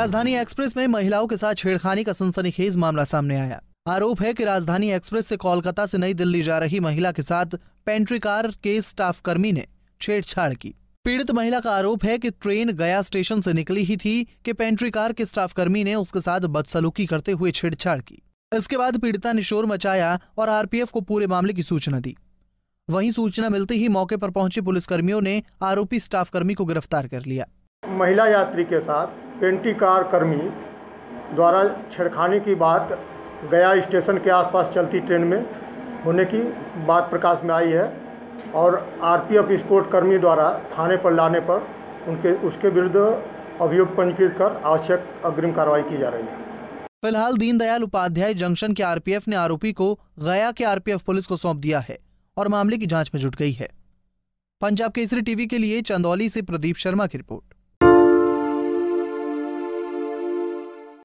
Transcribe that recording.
राजधानी एक्सप्रेस में महिलाओं के साथ छेड़खानी का सनसनीखेज मामला सामने आया आरोप है कि राजधानी एक्सप्रेस से कोलकाता से नई दिल्ली जा रही महिला के साथ पेंट्री कार के स्टाफ कर्मी ने छेड़छाड़ की पीड़ित महिला का आरोप है कि ट्रेन गया स्टेशन से निकली ही थी कि पेंट्री कार के स्टाफ कर्मी ने उसके साथ बदसलूकी करते हुए छेड़छाड़ की इसके बाद पीड़िता ने शोर मचाया और आरपीएफ को पूरे मामले की सूचना दी वहीं सूचना मिलते ही मौके पर पहुंचे पुलिसकर्मियों ने आरोपी स्टाफ कर्मी को गिरफ्तार कर लिया महिला यात्री के साथ कार कर्मी द्वारा छेड़खानी की बात गया स्टेशन के आसपास चलती ट्रेन में होने की बात प्रकाश में आई है और आरपीएफ स्कोट कर्मी द्वारा थाने पर लाने पर उनके उसके विरुद्ध अभियोग पंजीकृत कर आवश्यक अग्रिम कार्रवाई की जा रही है फिलहाल दीनदयाल उपाध्याय जंक्शन के आरपीएफ ने आरोपी को गया के आरपीएफ पुलिस को सौंप दिया है और मामले की जांच में जुट गई है पंजाब केसरी टीवी के लिए चंदौली से प्रदीप शर्मा की रिपोर्ट